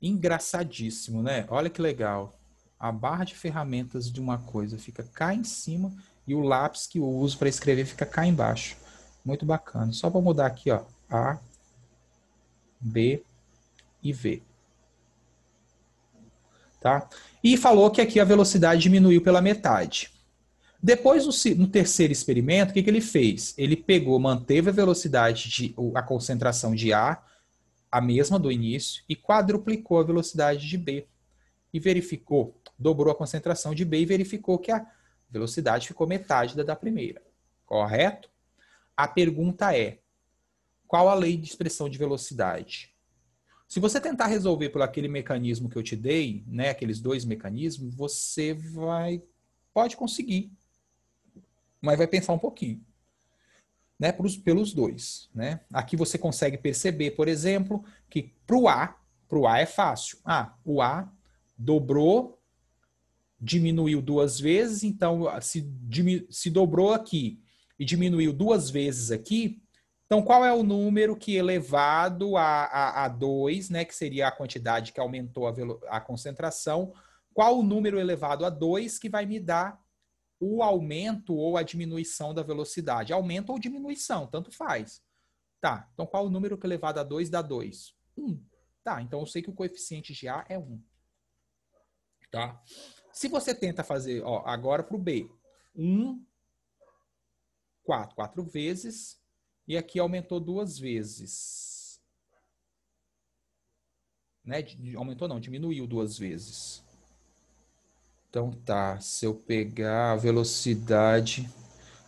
Engraçadíssimo, né? Olha que legal. A barra de ferramentas de uma coisa fica cá em cima e o lápis que eu uso para escrever fica cá embaixo. Muito bacana. Só vou mudar aqui, ó. A, B e V. Tá? E falou que aqui a velocidade diminuiu pela metade. Depois, no terceiro experimento, o que, que ele fez? Ele pegou, manteve a velocidade, de, a concentração de ar a mesma do início e quadruplicou a velocidade de B e verificou, dobrou a concentração de B e verificou que a velocidade ficou metade da da primeira. Correto? A pergunta é: qual a lei de expressão de velocidade? Se você tentar resolver por aquele mecanismo que eu te dei, né, aqueles dois mecanismos, você vai pode conseguir, mas vai pensar um pouquinho né, pelos, pelos dois. Né? Aqui você consegue perceber, por exemplo, que para o A, para o A é fácil. Ah, o A dobrou, diminuiu duas vezes, então se, se dobrou aqui e diminuiu duas vezes aqui, então qual é o número que é elevado a, a, a 2, né, que seria a quantidade que aumentou a, a concentração, qual o número elevado a 2 que vai me dar o aumento ou a diminuição da velocidade. Aumento ou diminuição, tanto faz. Tá, então qual o número que é elevado a 2 dá 2? 1. Tá, então eu sei que o coeficiente de A é 1. Tá? Se você tenta fazer, ó, agora para o B. 1, 4, 4 vezes. E aqui aumentou duas vezes. Né? Aumentou não, diminuiu duas vezes. Então tá, se eu pegar a velocidade.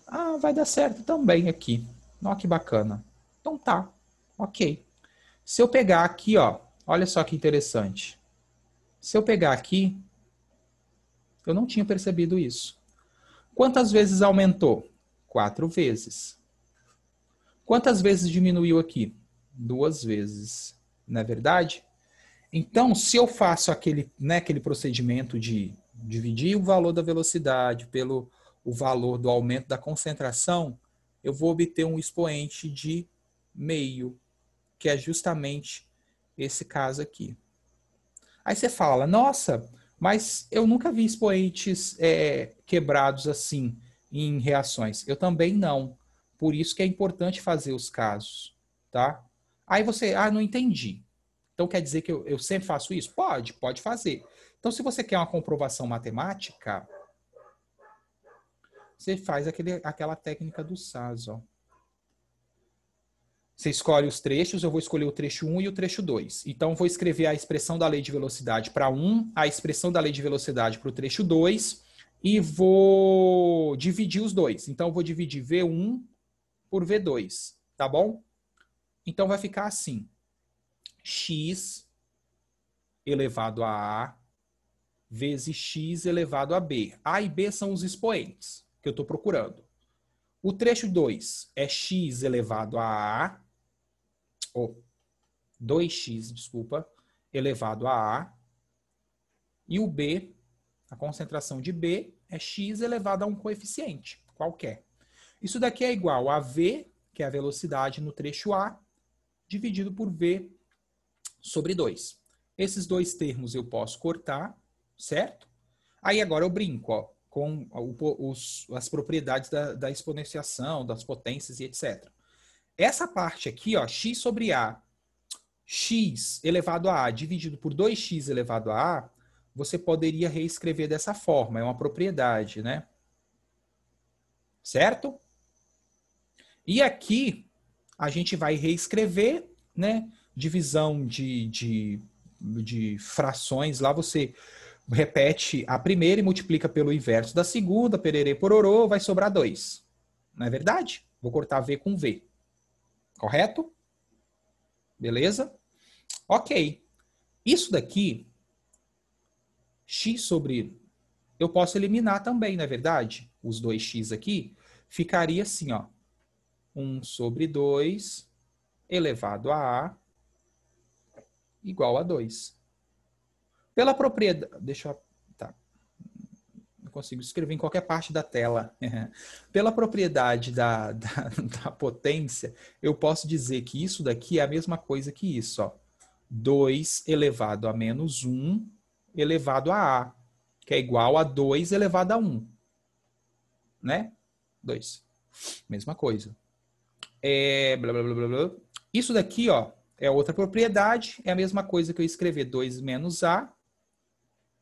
Ah, vai dar certo também aqui. Olha que bacana. Então tá, ok. Se eu pegar aqui, ó, olha só que interessante. Se eu pegar aqui, eu não tinha percebido isso. Quantas vezes aumentou? Quatro vezes. Quantas vezes diminuiu aqui? Duas vezes. Não é verdade? Então, se eu faço aquele, né, aquele procedimento de dividir o valor da velocidade pelo o valor do aumento da concentração, eu vou obter um expoente de meio, que é justamente esse caso aqui. Aí você fala, nossa, mas eu nunca vi expoentes é, quebrados assim em reações. Eu também não. Por isso que é importante fazer os casos, tá? Aí você, ah, não entendi. Então quer dizer que eu, eu sempre faço isso? Pode, pode fazer. Então, se você quer uma comprovação matemática, você faz aquele, aquela técnica do SAS. Ó. Você escolhe os trechos, eu vou escolher o trecho 1 e o trecho 2. Então, vou escrever a expressão da lei de velocidade para 1, a expressão da lei de velocidade para o trecho 2, e vou dividir os dois. Então, vou dividir V1 por V2, tá bom? Então, vai ficar assim. X elevado a A vezes x elevado a b. A e b são os expoentes que eu estou procurando. O trecho 2 é x elevado a a, ou 2x, desculpa, elevado a a, e o b, a concentração de b, é x elevado a um coeficiente qualquer. Isso daqui é igual a v, que é a velocidade no trecho a, dividido por v sobre 2. Esses dois termos eu posso cortar, certo? Aí agora eu brinco ó, com o, os, as propriedades da, da exponenciação, das potências e etc. Essa parte aqui, ó, x sobre a, x elevado a a dividido por 2x elevado a a, você poderia reescrever dessa forma, é uma propriedade, né? Certo? E aqui, a gente vai reescrever, né? Divisão de, de, de frações, lá você repete a primeira e multiplica pelo inverso da segunda, pererê pororô, vai sobrar 2. Não é verdade? Vou cortar V com V. Correto? Beleza? Ok. Isso daqui, x sobre... Eu posso eliminar também, não é verdade? Os dois x aqui, ficaria assim, ó. 1 sobre 2 elevado a a igual a 2. Pela propriedade. Deixa eu. Tá. Não consigo escrever em qualquer parte da tela. Pela propriedade da, da, da, potência, eu posso dizer que isso daqui é a mesma coisa que isso. Ó. 2 elevado a menos 1 elevado a A, que é igual a 2 elevado a 1. Né? 2. Mesma coisa. É, blá, blá, blá, blá. Isso daqui, ó, é outra propriedade, é a mesma coisa que eu escrever 2 menos A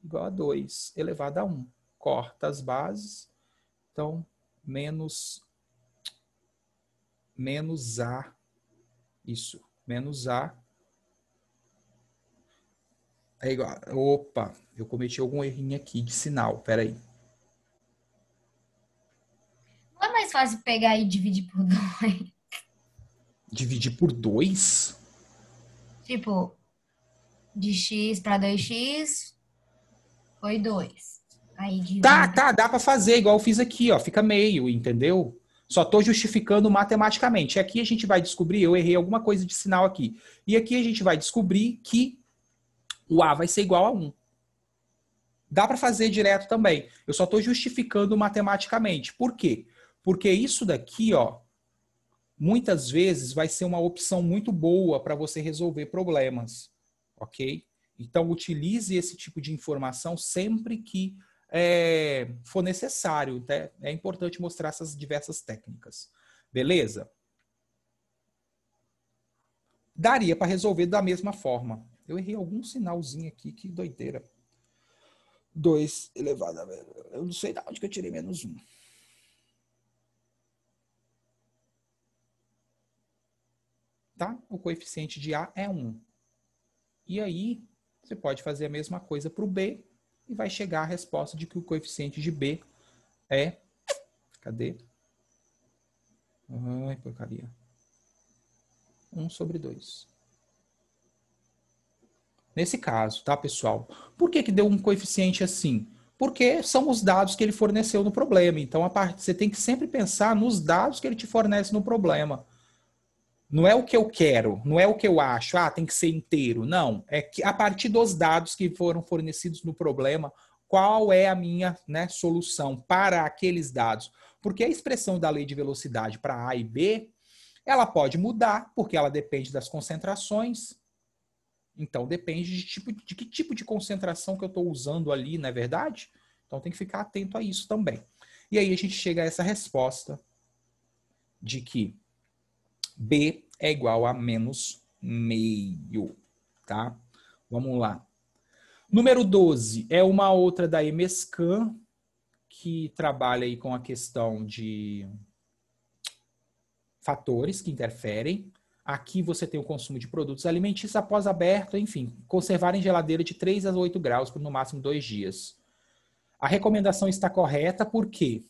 igual a 2 elevado a 1. Corta as bases, então, menos, menos A, isso, menos A é igual, opa, eu cometi algum errinho aqui de sinal, peraí. Não é mais fácil pegar e dividir por 2? Dividir por 2? Tipo, de x para 2x, foi dois. Aí tá, tá, dá para fazer, igual eu fiz aqui, ó. Fica meio, entendeu? Só estou justificando matematicamente. É aqui a gente vai descobrir, eu errei alguma coisa de sinal aqui. E aqui a gente vai descobrir que o A vai ser igual a 1. Dá para fazer direto também. Eu só estou justificando matematicamente. Por quê? Porque isso daqui, ó, muitas vezes vai ser uma opção muito boa para você resolver problemas, ok? Então, utilize esse tipo de informação sempre que é, for necessário. Tá? É importante mostrar essas diversas técnicas. Beleza? Daria para resolver da mesma forma. Eu errei algum sinalzinho aqui, que doideira. 2 elevado a... Eu não sei de onde que eu tirei menos 1. Um. Tá? O coeficiente de A é 1. Um. E aí, você pode fazer a mesma coisa para o B e vai chegar a resposta de que o coeficiente de B é. Cadê? Ai, porcaria. 1 sobre 2. Nesse caso, tá, pessoal? Por que, que deu um coeficiente assim? Porque são os dados que ele forneceu no problema. Então, a parte, você tem que sempre pensar nos dados que ele te fornece no problema. Não é o que eu quero, não é o que eu acho, ah, tem que ser inteiro. Não, é que a partir dos dados que foram fornecidos no problema, qual é a minha né, solução para aqueles dados? Porque a expressão da lei de velocidade para A e B, ela pode mudar, porque ela depende das concentrações. Então, depende de, tipo, de que tipo de concentração que eu estou usando ali, não é verdade? Então, tem que ficar atento a isso também. E aí a gente chega a essa resposta de que B é igual a menos meio, tá? Vamos lá. Número 12 é uma outra da Emescan, que trabalha aí com a questão de fatores que interferem. Aqui você tem o consumo de produtos alimentícios após aberto, enfim, conservar em geladeira de 3 a 8 graus por no máximo dois dias. A recomendação está correta porque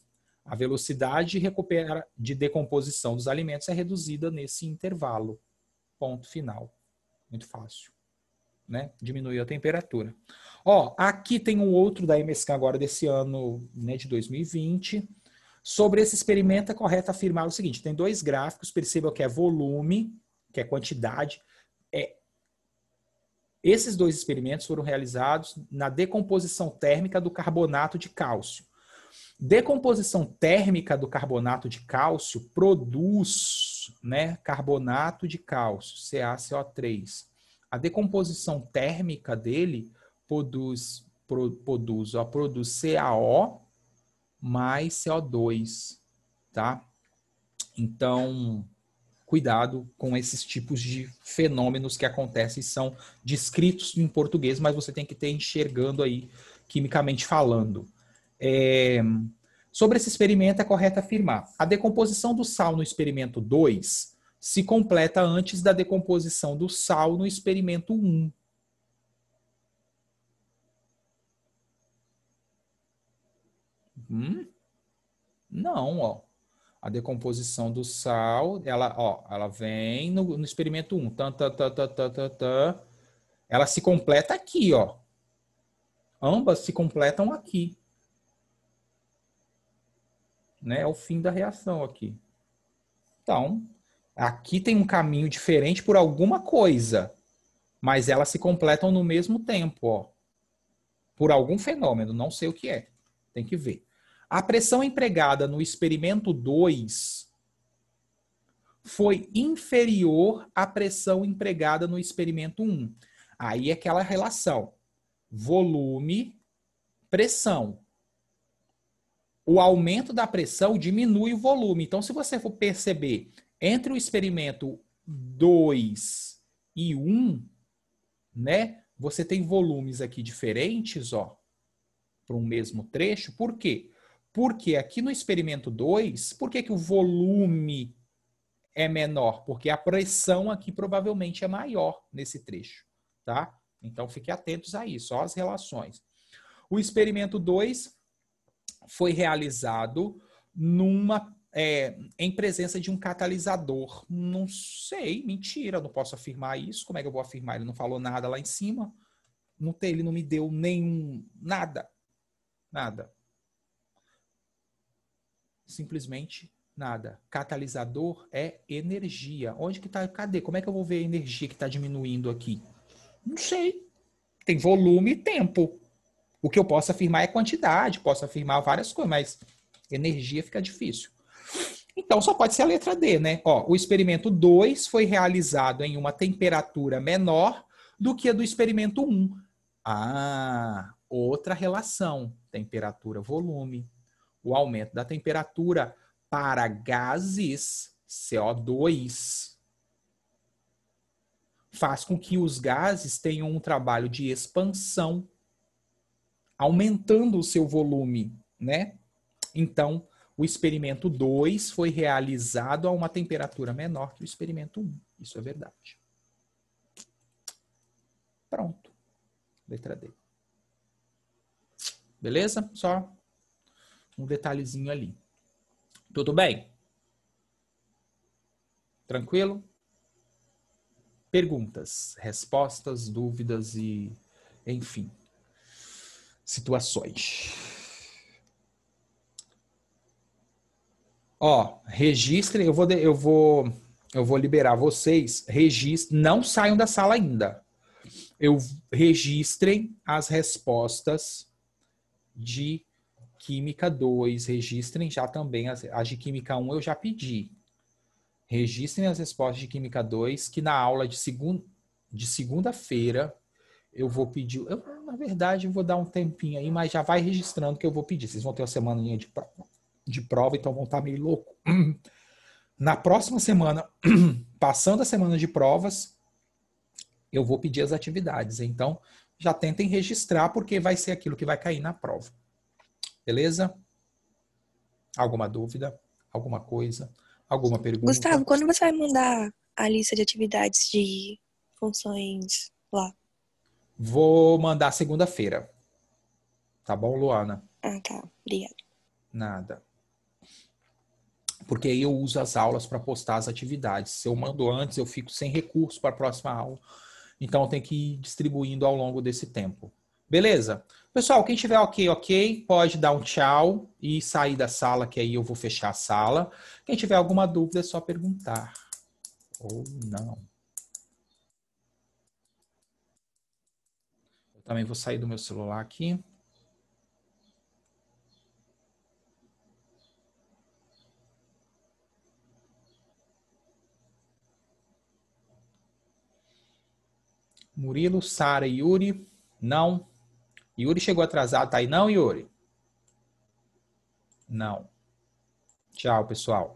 a velocidade de decomposição dos alimentos é reduzida nesse intervalo. Ponto final. Muito fácil. Né? Diminuiu a temperatura. Ó, aqui tem um outro da MSK agora desse ano, né, de 2020. Sobre esse experimento é correto afirmar o seguinte: tem dois gráficos, percebam que é volume, que é quantidade. É, esses dois experimentos foram realizados na decomposição térmica do carbonato de cálcio. Decomposição térmica do carbonato de cálcio produz né, carbonato de cálcio, CaCO3. A decomposição térmica dele produz, pro, produz, ó, produz CaO mais CO2, tá? Então, cuidado com esses tipos de fenômenos que acontecem, e são descritos em português, mas você tem que ter enxergando aí, quimicamente falando. É, sobre esse experimento, é correto afirmar: a decomposição do sal no experimento 2 se completa antes da decomposição do sal no experimento 1. Hum? Não, ó. A decomposição do sal, ela, ó, ela vem no, no experimento 1. Tan, tan, tan, tan, tan, tan, Ela se completa aqui, ó. Ambas se completam aqui né, é o fim da reação aqui. Então, aqui tem um caminho diferente por alguma coisa, mas elas se completam no mesmo tempo, ó. Por algum fenômeno, não sei o que é. Tem que ver. A pressão empregada no experimento 2 foi inferior à pressão empregada no experimento 1. Um. Aí é aquela relação volume pressão o aumento da pressão diminui o volume. Então, se você for perceber entre o experimento 2 e 1, um, né? Você tem volumes aqui diferentes, ó, para um mesmo trecho. Por quê? Porque aqui no experimento 2, por que, que o volume é menor? Porque a pressão aqui provavelmente é maior nesse trecho, tá? Então, fiquem atentos a isso, ó, as relações. O experimento 2 foi realizado numa é, em presença de um catalisador. Não sei, mentira, não posso afirmar isso. Como é que eu vou afirmar? Ele não falou nada lá em cima. Não tem, ele não me deu nenhum nada, nada. Simplesmente nada. Catalisador é energia. Onde que tá? Cadê? Como é que eu vou ver a energia que está diminuindo aqui? Não sei. Tem volume e tempo. O que eu posso afirmar é quantidade, posso afirmar várias coisas, mas energia fica difícil. Então só pode ser a letra D, né? Ó, o experimento 2 foi realizado em uma temperatura menor do que a do experimento 1. Um. Ah, outra relação, temperatura-volume. O aumento da temperatura para gases CO2 faz com que os gases tenham um trabalho de expansão aumentando o seu volume, né? Então, o experimento 2 foi realizado a uma temperatura menor que o experimento 1. Um. Isso é verdade. Pronto. Letra D. Beleza? Só um detalhezinho ali. Tudo bem? Tranquilo? Perguntas, respostas, dúvidas e enfim situações. Ó, registrem, eu vou eu vou eu vou liberar vocês, registrem, não saiam da sala ainda. Eu registrem as respostas de Química 2, registrem já também as, as de Química 1 eu já pedi. Registrem as respostas de Química 2 que na aula de segunda de segunda-feira eu vou pedir. Eu, na verdade, eu vou dar um tempinho aí, mas já vai registrando que eu vou pedir. Vocês vão ter uma semaninha de prova, de prova então vão estar meio louco. Na próxima semana, passando a semana de provas, eu vou pedir as atividades. Então, já tentem registrar, porque vai ser aquilo que vai cair na prova. Beleza? Alguma dúvida? Alguma coisa? Alguma pergunta? Gustavo, quando você vai mandar a lista de atividades de funções lá? Vou mandar segunda-feira. Tá bom, Luana? Ah, tá. Obrigada. Nada. Porque aí eu uso as aulas para postar as atividades. Se eu mando antes, eu fico sem recurso para a próxima aula. Então eu tenho que ir distribuindo ao longo desse tempo. Beleza? Pessoal, quem tiver ok, ok, pode dar um tchau e sair da sala, que aí eu vou fechar a sala. Quem tiver alguma dúvida, é só perguntar. Ou não. Também vou sair do meu celular aqui. Murilo, Sara e Yuri. Não. Yuri chegou atrasado, tá aí? Não, Yuri? Não. Tchau, pessoal.